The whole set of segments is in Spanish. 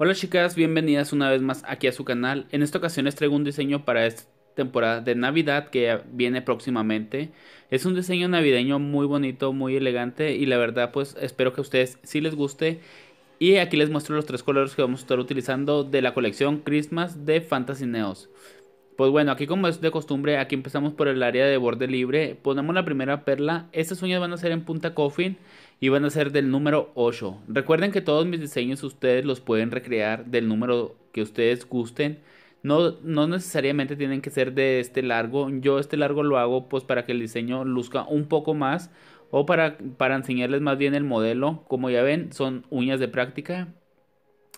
Hola chicas, bienvenidas una vez más aquí a su canal. En esta ocasión les traigo un diseño para esta temporada de Navidad que viene próximamente. Es un diseño navideño muy bonito, muy elegante y la verdad pues espero que a ustedes sí les guste. Y aquí les muestro los tres colores que vamos a estar utilizando de la colección Christmas de Fantasy Neos. Pues bueno, aquí como es de costumbre, aquí empezamos por el área de borde libre. Ponemos la primera perla. Estas uñas van a ser en punta coffin y van a ser del número 8. Recuerden que todos mis diseños ustedes los pueden recrear del número que ustedes gusten. No, no necesariamente tienen que ser de este largo. Yo este largo lo hago pues para que el diseño luzca un poco más. O para, para enseñarles más bien el modelo. Como ya ven, son uñas de práctica.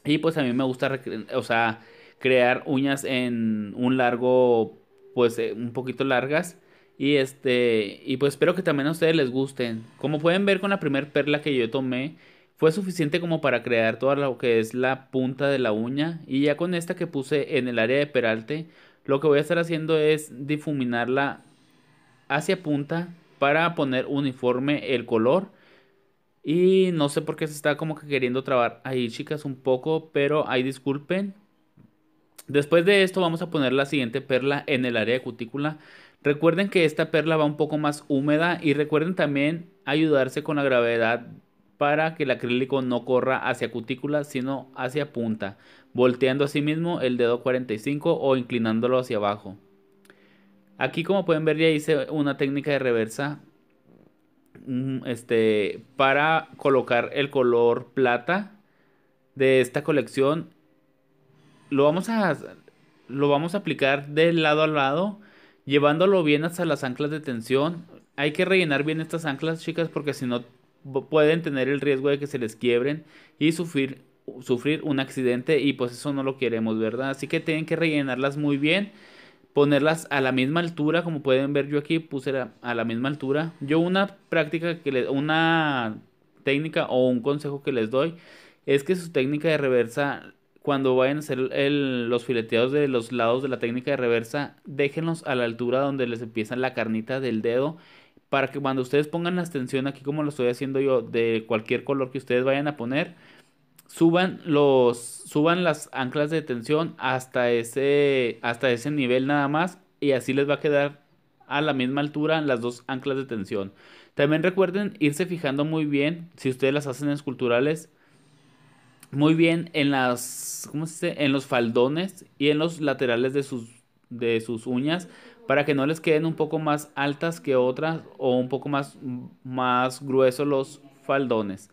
Y pues a mí me gusta, o sea, crear uñas en un largo, pues eh, un poquito largas. Y este, y pues espero que también a ustedes les gusten. Como pueden ver con la primera perla que yo tomé, fue suficiente como para crear toda lo que es la punta de la uña. Y ya con esta que puse en el área de peralte, lo que voy a estar haciendo es difuminarla hacia punta para poner uniforme el color. Y no sé por qué se está como que queriendo trabar ahí, chicas, un poco, pero ahí disculpen. Después de esto vamos a poner la siguiente perla en el área de cutícula. Recuerden que esta perla va un poco más húmeda y recuerden también ayudarse con la gravedad para que el acrílico no corra hacia cutícula sino hacia punta, volteando así sí el dedo 45 o inclinándolo hacia abajo. Aquí como pueden ver ya hice una técnica de reversa mm, este, para colocar el color plata de esta colección lo vamos a lo vamos a aplicar de lado a lado, llevándolo bien hasta las anclas de tensión. Hay que rellenar bien estas anclas, chicas, porque si no pueden tener el riesgo de que se les quiebren y sufrir, sufrir un accidente y pues eso no lo queremos, ¿verdad? Así que tienen que rellenarlas muy bien, ponerlas a la misma altura, como pueden ver yo aquí puse a la misma altura. Yo una práctica que le, una técnica o un consejo que les doy es que su técnica de reversa cuando vayan a hacer los fileteados de los lados de la técnica de reversa, déjenlos a la altura donde les empieza la carnita del dedo. Para que cuando ustedes pongan la extensión aquí como lo estoy haciendo yo, de cualquier color que ustedes vayan a poner, suban los suban las anclas de tensión hasta ese hasta ese nivel nada más y así les va a quedar a la misma altura las dos anclas de tensión. También recuerden irse fijando muy bien si ustedes las hacen esculturales muy bien en las ¿cómo se en los faldones y en los laterales de sus de sus uñas para que no les queden un poco más altas que otras o un poco más más gruesos los faldones.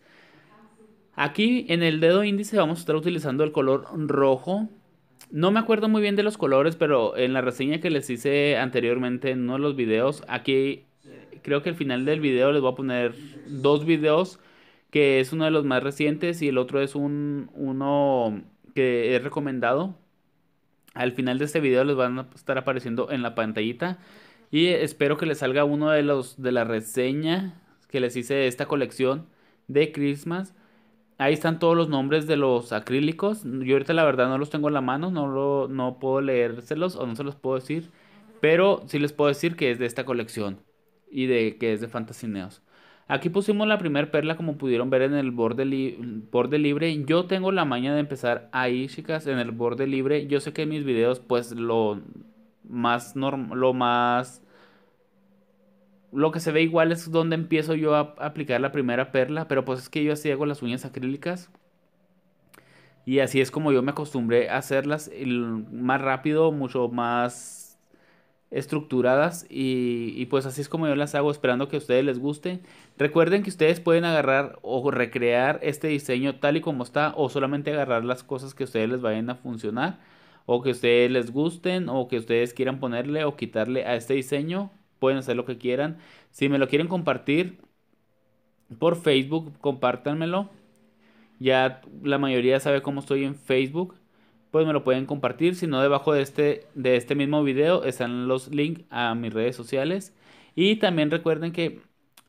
Aquí en el dedo índice vamos a estar utilizando el color rojo. No me acuerdo muy bien de los colores, pero en la reseña que les hice anteriormente en uno de los videos, aquí creo que al final del video les voy a poner dos videos que es uno de los más recientes, y el otro es un, uno que he recomendado. Al final de este video les van a estar apareciendo en la pantallita. Y espero que les salga uno de los de la reseña que les hice de esta colección de Christmas. Ahí están todos los nombres de los acrílicos. Yo ahorita la verdad no los tengo en la mano, no, lo, no puedo leérselos o no se los puedo decir. Pero sí les puedo decir que es de esta colección y de que es de Fantasy Neos. Aquí pusimos la primera perla como pudieron ver en el borde, libre. Yo tengo la maña de empezar ahí, chicas, en el borde libre. Yo sé que en mis videos, pues lo más lo más lo que se ve igual es donde empiezo yo a aplicar la primera perla, pero pues es que yo así hago las uñas acrílicas. Y así es como yo me acostumbré a hacerlas más rápido, mucho más estructuradas y, pues así es como yo las hago esperando que a ustedes les guste recuerden que ustedes pueden agarrar o recrear este diseño tal y como está o solamente agarrar las cosas que a ustedes les vayan a funcionar o que a ustedes les gusten o que ustedes quieran ponerle o quitarle a este diseño pueden hacer lo que quieran si me lo quieren compartir por Facebook compártanmelo ya la mayoría sabe cómo estoy en Facebook pues me lo pueden compartir. Si no, debajo de este, de este mismo video están los links a mis redes sociales. Y también recuerden que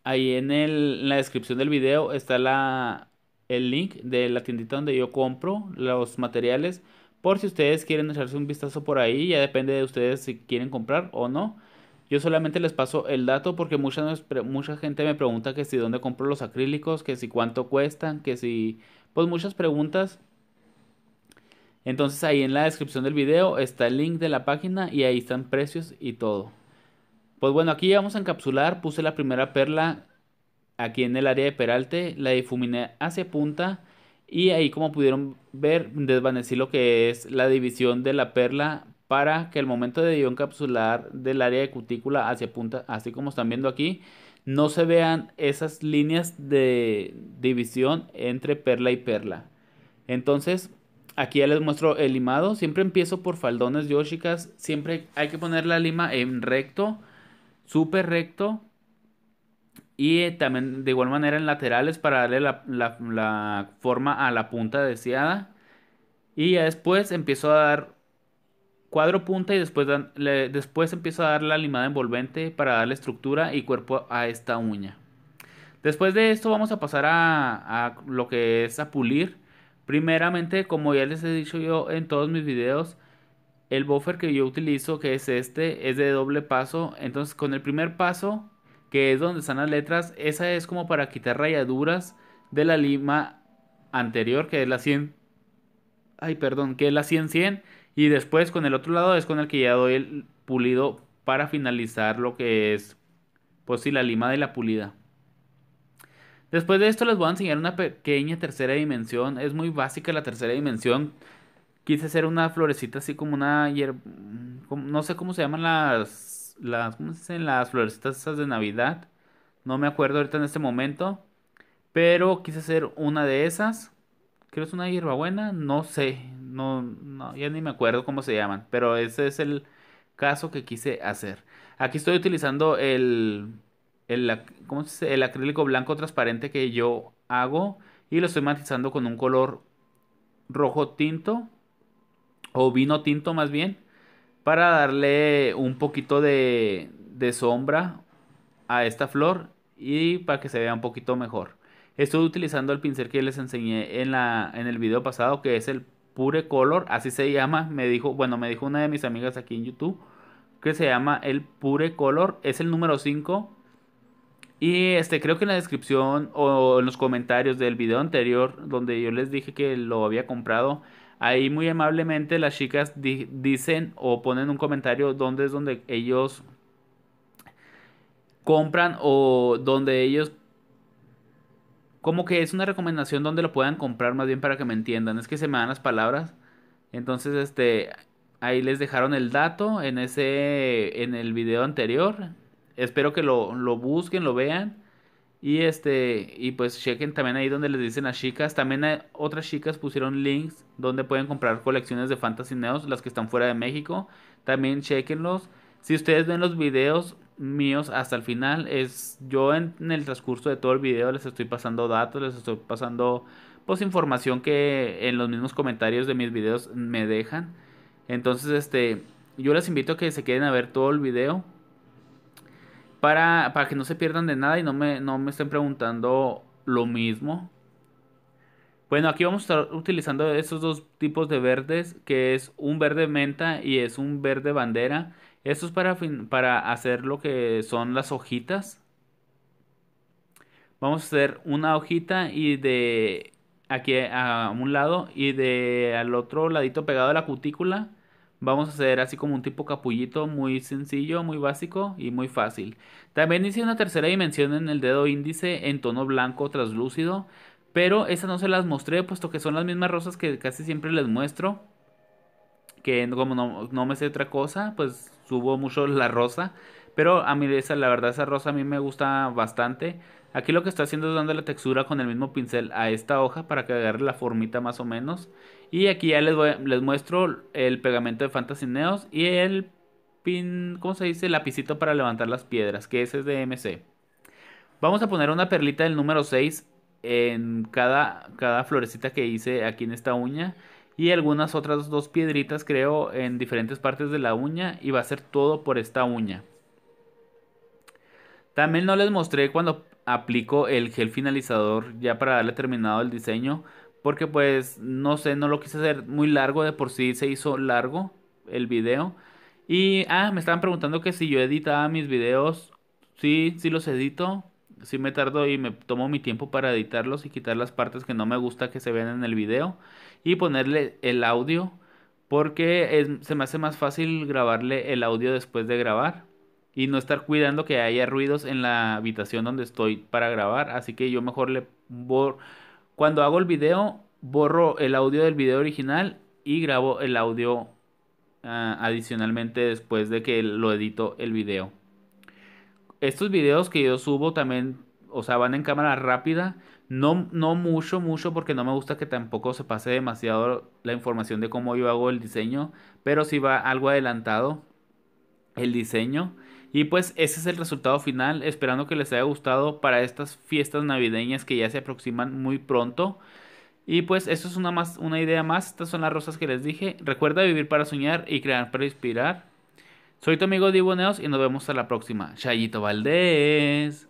ahí en, el, la descripción del video está la, el link de la tiendita donde yo compro los materiales. Por si ustedes quieren echarse un vistazo por ahí, ya depende de ustedes si quieren comprar o no. Yo solamente les paso el dato porque mucha, mucha gente me pregunta que si dónde compro los acrílicos, que si cuánto cuestan, que si... Pues muchas preguntas entonces ahí en la descripción del video está el link de la página y ahí están precios y todo. Pues bueno, aquí vamos a encapsular. Puse la primera perla aquí en el área de peralte. La difuminé hacia punta. Y ahí como pudieron ver, desvanecí lo que es la división de la perla para que el momento de yo encapsular del área de cutícula hacia punta, así como están viendo aquí, no se vean esas líneas de división entre perla y perla. Entonces, Aquí ya les muestro el limado. Siempre empiezo por faldones yo, Siempre hay que poner la lima en recto, súper recto. Y eh, también de igual manera en laterales para darle la, forma a la punta deseada. Y ya después empiezo a dar cuadro punta y después, después empiezo a dar la limada envolvente para darle estructura y cuerpo a esta uña. Después de esto vamos a pasar a, a lo que es a pulir. Primeramente, como ya les he dicho yo en todos mis videos, el buffer que yo utilizo, que es este, es de doble paso. Entonces con el primer paso, que es donde están las letras, esa es como para quitar rayaduras de la lima anterior, que es la 100. Ay, perdón, que es la 100-100. Y después con el otro lado es con el que ya doy el pulido para finalizar lo que es, pues si la lima de la pulida. Después de esto les voy a enseñar una pequeña tercera dimensión. Es muy básica la tercera dimensión. Quise hacer una florecita así como una hierba. No sé cómo se llaman las. las ¿Cómo se dicen? Las florecitas esas de Navidad. No me acuerdo ahorita en este momento. Pero quise hacer una de esas. Creo es una hierbabuena. No sé. no, ya ni me acuerdo cómo se llaman. Pero ese es el caso que quise hacer. Aquí estoy utilizando el el, el acrílico blanco transparente que yo hago y lo estoy matizando con un color rojo tinto o vino tinto más bien para darle un poquito de, sombra a esta flor y para que se vea un poquito mejor. Estoy utilizando el pincel que les enseñé en, la, en el video pasado que es el Pure Color, así se llama, me dijo, bueno, me dijo una de mis amigas aquí en YouTube que se llama el Pure Color, es el número 5 y este, creo que en la descripción o en los comentarios del video anterior, donde yo les dije que lo había comprado, ahí muy amablemente las chicas dicen o ponen un comentario donde es donde ellos compran o donde ellos como que es una recomendación donde lo puedan comprar más bien para que me entiendan. Es que se me dan las palabras. Entonces, este, ahí les dejaron el dato en ese en el video anterior espero que lo, busquen, lo vean. Y este, y pues chequen también ahí donde les dicen las chicas. También otras chicas pusieron links donde pueden comprar colecciones de Fantasy Neos, las que están fuera de México. También chequenlos. Si ustedes ven los videos míos hasta el final, es yo en, el transcurso de todo el video les estoy pasando datos, les estoy pasando pues información que en los mismos comentarios de mis videos me dejan. Entonces, este, yo les invito a que se queden a ver todo el video para, que no se pierdan de nada y no me, no me estén preguntando lo mismo. Bueno, aquí vamos a estar utilizando estos dos tipos de verdes, que es un verde menta y es un verde bandera. Esto es para, para hacer lo que son las hojitas. Vamos a hacer una hojita y de aquí a un lado y de al otro ladito pegado a la cutícula Vamos a hacer así como un tipo capullito muy sencillo, muy básico y muy fácil. También hice una tercera dimensión en el dedo índice en tono blanco translúcido. Pero esas no se las mostré puesto que son las mismas rosas que casi siempre les muestro. Que como no, no me sé otra cosa, pues subo mucho la rosa. Pero a mí esa, la verdad esa rosa a mí me gusta bastante. Aquí lo que está haciendo es dando la textura con el mismo pincel a esta hoja para que agarre la formita más o menos. Y aquí ya les, muestro el pegamento de Fantasy Neos y el pin, ¿cómo se dice? Lapicito para levantar las piedras, que ese es de MC. Vamos a poner una perlita del número 6 en cada, cada florecita que hice aquí en esta uña. Y algunas otras dos piedritas creo en diferentes partes de la uña y va a ser todo por esta uña. También no les mostré cuando aplico el gel finalizador ya para darle terminado el diseño. Porque pues no sé, no lo quise hacer muy largo. De por sí se hizo largo el video. Y ah, me estaban preguntando que si yo editaba mis videos. Sí, sí los edito. Sí me tardo y me tomo mi tiempo para editarlos y quitar las partes que no me gusta que se vean en el video. Y ponerle el audio. Porque se me hace más fácil grabarle el audio después de grabar y no estar cuidando que haya ruidos en la habitación donde estoy para grabar. Así que yo mejor le borro. Cuando hago el video, borro el audio del video original y grabo el audio ah, adicionalmente después de que lo edito el video. Estos videos que yo subo también, o sea, van en cámara rápida. No, no mucho, mucho, porque no me gusta que tampoco se pase demasiado la información de cómo yo hago el diseño. Pero si va algo adelantado el diseño y pues ese es el resultado final, esperando que les haya gustado para estas fiestas navideñas que ya se aproximan muy pronto. Y pues eso es una, más, una idea más, estas son las rosas que les dije. Recuerda vivir para soñar y crear para inspirar. Soy tu amigo Diboneos y nos vemos a la próxima. Chayito Valdés.